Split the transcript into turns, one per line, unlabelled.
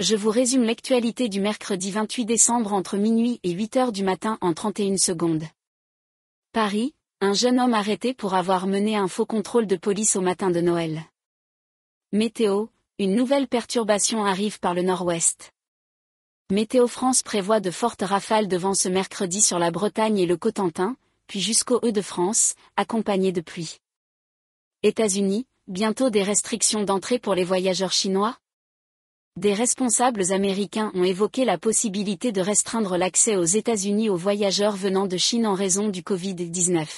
Je vous résume l'actualité du mercredi 28 décembre entre minuit et 8 heures du matin en 31 secondes. Paris, un jeune homme arrêté pour avoir mené un faux contrôle de police au matin de Noël. Météo, une nouvelle perturbation arrive par le nord-ouest. Météo France prévoit de fortes rafales de vent ce mercredi sur la Bretagne et le Cotentin, puis jusqu'au Hauts-de-France, accompagnées de pluie. États-Unis, bientôt des restrictions d'entrée pour les voyageurs chinois des responsables américains ont évoqué la possibilité de restreindre l'accès aux États-Unis aux voyageurs venant de Chine en raison du Covid-19.